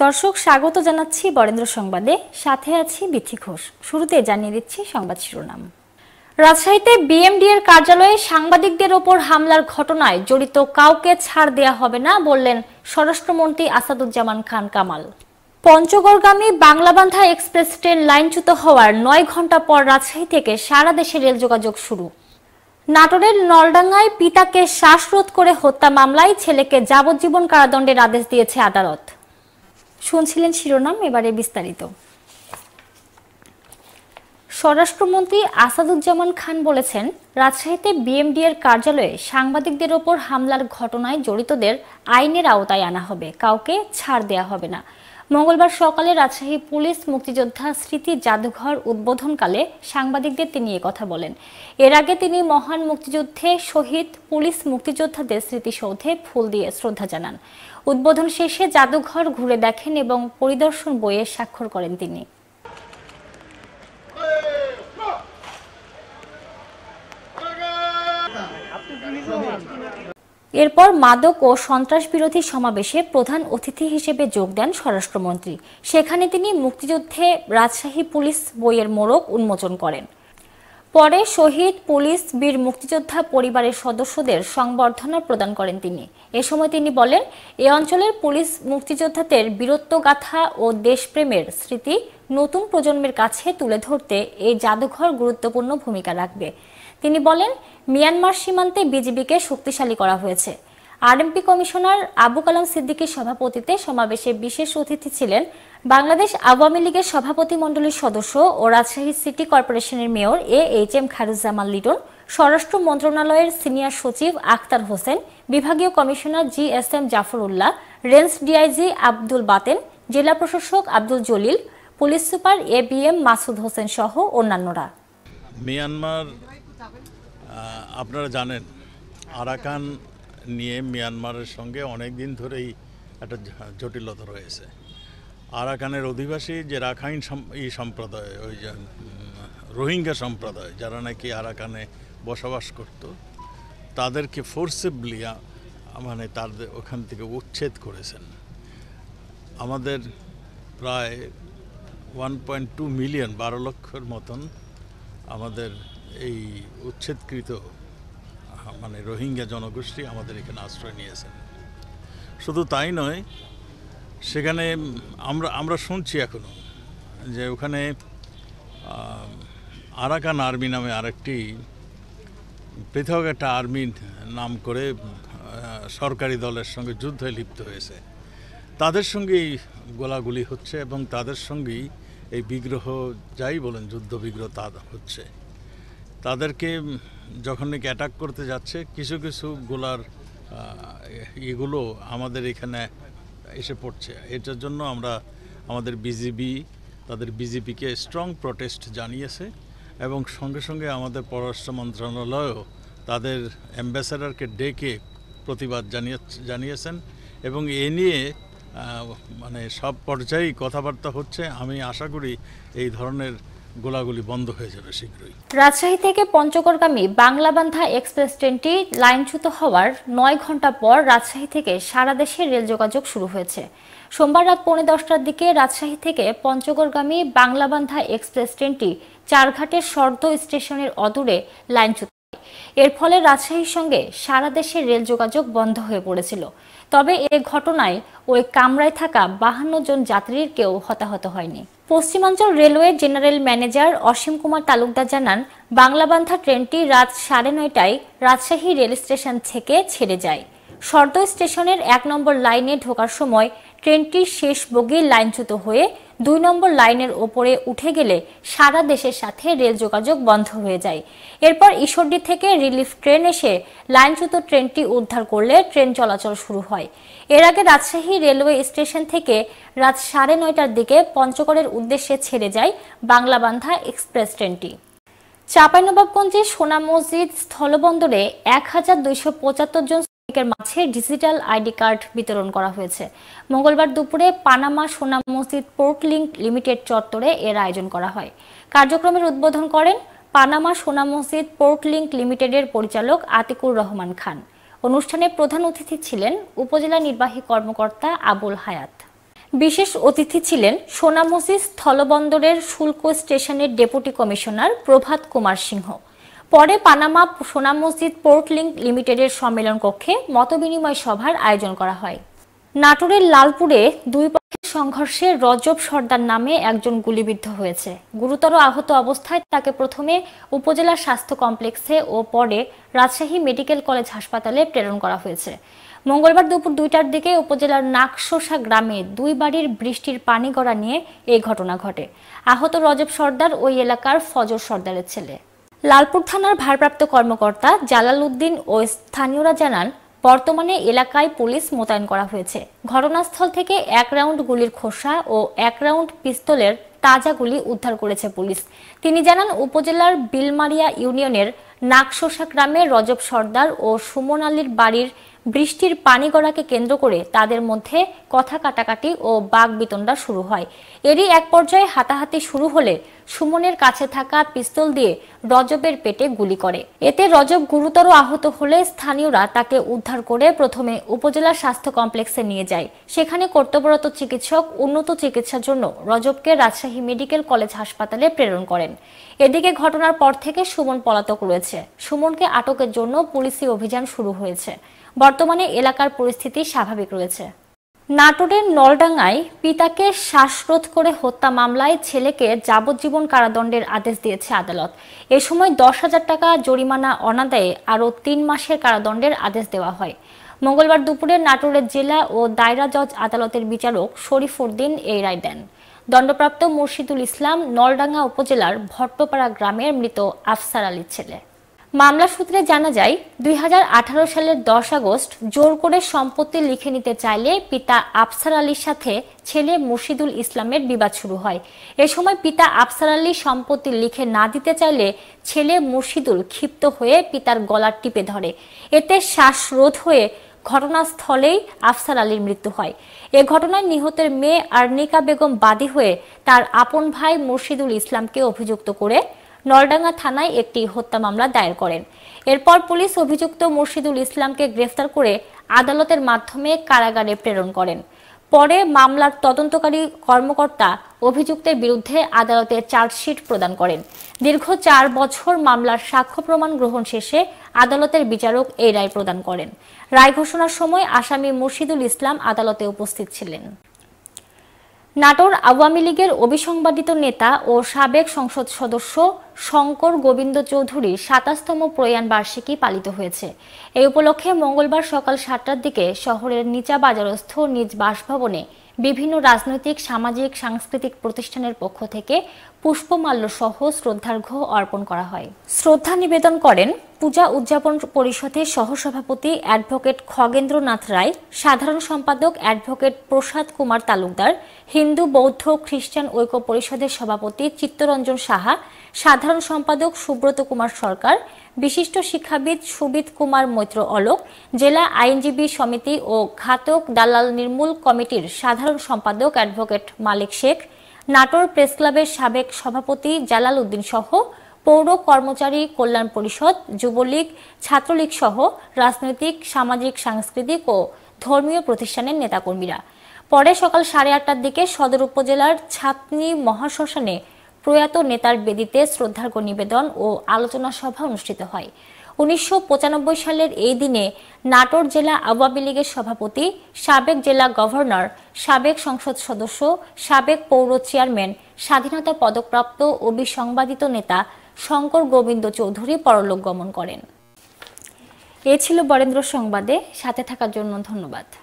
দর্শক স্বাগত জানাচ্ছি বরেন্দ্র সংবাদে সাথে আছি বিথি ঘোষ শুরুতে জানিয়ে দিচ্ছি সংবাদ শিরোনাম রাজশাহীতে বিএমডি এর কার্যালয়ে সাংবাদিকদের ওপর হামলার ঘটনায় জড়িত কাউকে ছাড় দেয়া হবে না বললেন স্বরাষ্ট্রমন্ত্রী আসাদুজ্জামান খান কামাল পঞ্চগড়গামী বাংলাবান্ধা এক্সপ্রেস ট্রেন লাইনচ্যুত হওয়ার নয় ঘন্টা পর রাজশাহী থেকে সারা দেশে রেল যোগাযোগ শুরু নাটোরের নলডাঙ্গায় পিতাকে শ্বাসরোধ করে হত্যা মামলায় ছেলেকে যাবজ্জীবন কারাদণ্ডের আদেশ দিয়েছে আদালত শুনছিলেন শিরোনাম এবারে বিস্তারিত স্বরাষ্ট্রমন্ত্রী আসাদুজ্জামান খান বলেছেন রাজশাহীতে বিএমডিএর কার্যালয়ে সাংবাদিকদের ওপর হামলার ঘটনায় জড়িতদের আইনের আওতায় আনা হবে কাউকে ছাড় দেয়া হবে না মঙ্গলবার সকালে রাজশাহী পুলিশ মুক্তিযোদ্ধা স্মৃতি জাদুঘর উদ্বোধনকালে সাংবাদিকদের তিনি কথা বলেন এর আগে তিনি মহান মুক্তিযুদ্ধে শহীদ পুলিশ মুক্তিযোদ্ধাদের স্মৃতিসৌধে ফুল দিয়ে শ্রদ্ধা জানান উদ্বোধন শেষে জাদুঘর ঘুরে দেখেন এবং পরিদর্শন বইয়ে স্বাক্ষর করেন তিনি এরপর মাদক ও সন্ত্রাস বিরোধী সমাবেশে প্রধান অতিথি হিসেবে যোগ দেন স্বরাষ্ট্রমন্ত্রী সেখানে তিনি মুক্তিযুদ্ধে রাজশাহী পুলিশ বইয়ের মোড়ক উন্মোচন করেন পরে শহীদ পুলিশ বীর মুক্তিযোদ্ধা পরিবারের সদস্যদের সংবর্ধনা প্রদান করেন তিনি এ সময় তিনি বলেন এ অঞ্চলের পুলিশ মুক্তিযোদ্ধাদের বীরত্বগাথা ও দেশপ্রেমের স্মৃতি নতুন প্রজন্মের কাছে তুলে ধরতে এই জাদুঘর গুরুত্বপূর্ণ ভূমিকা রাখবে তিনি বলেন মিয়ানমার সীমান্তে বিজিবিকে শক্তিশালী করা হয়েছে আরএমপি কমিশনার আবু কালাম সিদ্দিকীর সভাপতিতে সমাবেশে বিশেষ অতিথি ছিলেন বাংলাদেশ আওয়ামী লীগের সভাপতি মণ্ডলীর সদস্য ও রাজশাহী সিটি কর্পোরেশনের mayor A H M Khairuzzaman Liton স্বরাষ্ট্র মন্ত্রণালয়ের সিনিয়র সচিব আখতার হোসেন বিভাগীয় commissioner G S M Jafar Ullah range DIG Abdul Baten জেলা প্রশাসক Abdul Jalil police super A B M Masud Hossain সহ অন্যান্যরা মিয়ানমার আপনারা জানেন আরাকান নিয়ে মিয়ানমারের সঙ্গে অনেক দিন ধরেই একটা জটিলতা রয়েছে আরাকানের অধিবাসী যে রাখাইন এই সম্প্রদায় ওই যে রোহিঙ্গা সম্প্রদায় যারা নাকি আরাকানে বসবাস করত তাদেরকে ফোর্সেবলি মানে তাদের ওখান থেকে উচ্ছেদ করেছেন আমাদের প্রায় ওয়ান পয়েন্ট টু মিলিয়ন বারো লক্ষর মতন আমাদের এই উচ্ছেদকৃত মানে রোহিঙ্গা জনগোষ্ঠী আমাদের এখানে আশ্রয় নিয়েছেন শুধু তাই নয় সেখানে আমরা আমরা শুনছি এখনও যে ওখানে আরাকান আর্মি নামে আরেকটি পৃথক একটা আর্মির নাম করে সরকারি দলের সঙ্গে যুদ্ধে লিপ্ত হয়েছে তাদের সঙ্গেই গোলাগুলি হচ্ছে এবং তাদের সঙ্গেই এই বিগ্রহ যাই বলেন যুদ্ধ বিগ্রহ তা হচ্ছে তাদেরকে যখন নাকি অ্যাটাক করতে যাচ্ছে কিছু কিছু গোলার এগুলো আমাদের এখানে এসে পড়ছে এটার জন্য আমরা আমাদের বিজিবি তাদের বিজেপিকে স্ট্রং প্রটেস্ট জানিয়েছে এবং সঙ্গে সঙ্গে আমাদের পররাষ্ট্র মন্ত্রণালয়ও তাদের অ্যাম্বাসেডারকে ডেকে প্রতিবাদ জানিয়ে জানিয়েছেন এবং এ নিয়ে মানে সব পর্যায়েই কথাবার্তা হচ্ছে আমি আশা করি এই ধরনের গোলাগুলি বন্ধ হয়ে যাবে শীঘ্রই রাজশাহী থেকে পঞ্চগড়গামী বাংলাবান্ধা এক্সপ্রেস ট্রেনটি লাইনচ্যুত হওয়ার নয় ঘন্টা পর রাজশাহী থেকে সারা দেশে রেল যোগাযোগ শুরু হয়েছে সোমবার রাত পৌনে দশটার দিকে রাজশাহী থেকে পঞ্চগড়গামী বাংলাবান্ধা এক্সপ্রেস ট্রেনটি চারঘাটের সর্দ স্টেশনের অদূরে লাইনচ্যুত এর ফলে রাজশাহীর সঙ্গে সারা দেশে রেল যোগাযোগ বন্ধ হয়ে পড়েছিল তবে এ ঘটনায় ওই কামরায় থাকা বাহান্ন জন যাত্রীর কেউ হতাহত হয়নি পশ্চিমাঞ্চল railway general manager Asim Kumar Talukdar জানান বাংলাবান্ধা ট্রেনটি রাত সাড়ে নয়টায় রাজশাহী রেল স্টেশন থেকে ছেড়ে যায় সর্দ স্টেশনের এক নম্বর লাইনে ঢোকার সময় ট্রেনটির শেষ বগি লাইনচ্যুত হয়ে দুই নম্বর লাইনের ওপরে উঠে গেলে সারা দেশের সাথে রেল যোগাযোগ বন্ধ হয়ে যায় এরপর ঈশ্বরডি থেকে রিলিফ ট্রেন এসে লাইনচ্যুত ট্রেনটি উদ্ধার করলে ট্রেন চলাচল শুরু হয় এর আগে রাজশাহী রেলওয়ে স্টেশন থেকে রাত সাড়ে নয়টার দিকে পঞ্চগড়ের উদ্দেশ্যে ছেড়ে যায় বাংলাবান্ধা এক্সপ্রেস ট্রেনটি চাঁপাইনবাবগঞ্জের সোনা মসজিদ স্থলবন্দরে এক হাজার দুইশো পঁচাত্তর জন নাগরিকের মাঝে ডিজিটাল আইডি কার্ড বিতরণ করা হয়েছে মঙ্গলবার দুপুরে পানামা সোনা মসজিদ পোর্ট লিঙ্ক লিমিটেড চত্বরে এর আয়োজন করা হয় কার্যক্রমের উদ্বোধন করেন পানামা সোনা মসজিদ পোর্ট লিঙ্ক লিমিটেডের পরিচালক আতিকুর রহমান খান অনুষ্ঠানে প্রধান অতিথি ছিলেন উপজেলা নির্বাহী কর্মকর্তা আবুল হায়াত বিশেষ অতিথি ছিলেন সোনামসিজ স্থলবন্দরের শুল্ক স্টেশনের ডেপুটি কমিশনার প্রভাত কুমার সিংহ পরে পানামা সোনা মসজিদ পোর্ট লিঙ্ক লিমিটেডের সম্মেলন কক্ষে মতবিনিময় সভার আয়োজন করা হয় নাটোরের লালপুরে দুই পক্ষের সংঘর্ষে রজব সর্দার নামে একজন গুলিবিদ্ধ হয়েছে গুরুতর আহত অবস্থায় তাকে প্রথমে উপজেলা স্বাস্থ্য কমপ্লেক্সে ও পরে রাজশাহী মেডিকেল কলেজ হাসপাতালে প্রেরণ করা হয়েছে মঙ্গলবার দুপুর দুইটার দিকে উপজেলার নাকশোসা গ্রামে দুই বাড়ির বৃষ্টির পানি গড়া নিয়ে এই ঘটনা ঘটে আহত রজব সর্দার ওই এলাকার ফজর সর্দারের ছেলে লালপুর থানার ভারপ্রাপ্ত কর্মকর্তা জালাল উদ্দিন ও স্থানীয়রা জানান বর্তমানে এলাকায় পুলিশ মোতায়েন করা হয়েছে ঘটনাস্থল থেকে এক রাউন্ড গুলির খোসা ও এক রাউন্ড পিস্তলের তাজা গুলি উদ্ধার করেছে পুলিশ তিনি জানান উপজেলার বিলমারিয়া ইউনিয়নের নাকশোষা গ্রামে রজব সর্দার ও সুমন আলীর বাড়ির বৃষ্টির পানি গড়াকে কেন্দ্র করে তাদের মধ্যে কথা কাটাকাটি ও বাঘ বিতণ্ডা শুরু হয় এরই এক পর্যায়ে হাতাহাতি শুরু হলে সুমনের কাছে থাকা পিস্তল দিয়ে রজবের পেটে গুলি করে এতে রজব গুরুতর আহত হলে স্থানীয়রা তাকে উদ্ধার করে প্রথমে উপজেলা স্বাস্থ্য কমপ্লেক্সে নিয়ে যায় সেখানে কর্তব্যরত চিকিৎসক উন্নত চিকিৎসার জন্য রজবকে রাজশাহী মেডিকেল কলেজ হাসপাতালে প্রেরণ করেন এদিকে ঘটনার পর থেকে সুমন পলাতক রয়েছে সুমনকে আটকের জন্য পুলিশি অভিযান শুরু হয়েছে বর্তমানে এলাকার পরিস্থিতি স্বাভাবিক রয়েছে নাটোরের নলডাঙ্গায় পিতাকে শ্বাসরোধ করে হত্যা মামলায় ছেলেকে যাবজ্জীবন কারাদণ্ডের আদেশ দিয়েছে আদালত এ সময় দশ হাজার টাকা জরিমানা অনাদায়ে আরও তিন মাসের কারাদণ্ডের আদেশ দেওয়া হয় মঙ্গলবার দুপুরে নাটোরের জেলা ও দায়রা জজ আদালতের বিচারক শরীফ উদ্দিন এই রায় দেন দণ্ডপ্রাপ্ত মুর্শিদুল ইসলাম নলডাঙ্গা উপজেলার ভট্টপাড়া গ্রামের মৃত আফসার আলীর ছেলে মামলা সূত্রে জানা যায় দুই সালের দশ আগস্ট জোর করে সম্পত্তি লিখে নিতে চাইলে পিতা আফসার আলীর সাথে ছেলে মুর্শিদুল ইসলামের বিবাদ শুরু হয় এ সময় পিতা আফসার আলী সম্পত্তি লিখে না দিতে চাইলে ছেলে মুর্শিদুল ক্ষিপ্ত হয়ে পিতার গলা টিপে ধরে এতে শ্বাসরোধ হয়ে ঘটনাস্থলেই আফসার আলীর মৃত্যু হয় এ ঘটনায় নিহতের মেয়ে আর্নিকা বেগম বাদী হয়ে তার আপন ভাই মুর্শিদুল ইসলামকে অভিযুক্ত করে নলডাঙ্গা থানায় একটি হত্যা মামলা দায়ের করেন এরপর পুলিশ অভিযুক্ত মুর্শিদুল ইসলামকে গ্রেফতার করে আদালতের মাধ্যমে কারাগারে প্রেরণ করেন পরে মামলার তদন্তকারী কর্মকর্তা অভিযুক্তের বিরুদ্ধে আদালতে চার্জশিট প্রদান করেন দীর্ঘ চার বছর মামলার সাক্ষ্য প্রমাণ গ্রহণ শেষে আদালতের বিচারক এই রায় প্রদান করেন রায় ঘোষণার সময় আসামি মুর্শিদুল ইসলাম আদালতে উপস্থিত ছিলেন নাটোর আওয়ামী লীগের অভিসংবাদিত নেতা ও সাবেক সংসদ সদস্য শঙ্কর গোবিন্দ চৌধুরীর সাতাশতম প্রয়াণ বার্ষিকী পালিত হয়েছে এই উপলক্ষে মঙ্গলবার সকাল সাতটার দিকে শহরের নিচা বাজারস্থ নিজ বাসভবনে বিভিন্ন রাজনৈতিক সামাজিক সাংস্কৃতিক প্রতিষ্ঠানের পক্ষ থেকে পুষ্পমাল্য সহ শ্রদ্ধার্ঘ্য অর্পণ করা হয় শ্রদ্ধা নিবেদন করেন পূজা উদযাপন পরিষদের সহসভাপতি অ্যাডভোকেট খগেন্দ্রনাথ রায় সাধারণ সম্পাদক অ্যাডভোকেট প্রসাদ কুমার তালুকদার হিন্দু বৌদ্ধ খ্রিস্টান ঐক্য পরিষদের সভাপতি চিত্তরঞ্জন সাহা সাধারণ সম্পাদক সুব্রত কুমার সরকার বিশিষ্ট শিক্ষাবিদ সুবিত কুমার মৈত্র অলোক জেলা আইনজীবী সমিতি ও ঘাতক দালাল নির্মূল কমিটির সাধারণ সম্পাদক অ্যাডভোকেট মালিক শেখ নাটোর প্রেস ক্লাবের সাবেক সভাপতি জালাল উদ্দিন সহ পৌর কর্মচারী কল্যাণ পরিষদ যুবলীগ ছাত্রলীগ সহ রাজনৈতিক সামাজিক সাংস্কৃতিক ও ধর্মীয় প্রতিষ্ঠানের নেতাকর্মীরা পরে সকাল সাড়ে আটটার দিকে সদর উপজেলার ছাতনি মহাশ্মশানে প্রয়াত নেতার বেদিতে শ্রদ্ধার্ঘ্য নিবেদন ও আলোচনা সভা অনুষ্ঠিত হয় উনিশশো সালের এই দিনে নাটোর জেলা আওয়ামী লীগের সভাপতি সাবেক জেলা গভর্নর সাবেক সংসদ সদস্য সাবেক পৌর চেয়ারম্যান স্বাধীনতা পদকপ্রাপ্ত ও বিসংবাদিত নেতা শঙ্কর গোবিন্দ চৌধুরী পরলোক গমন করেন এ ছিল বরেন্দ্র সংবাদে সাথে থাকার জন্য ধন্যবাদ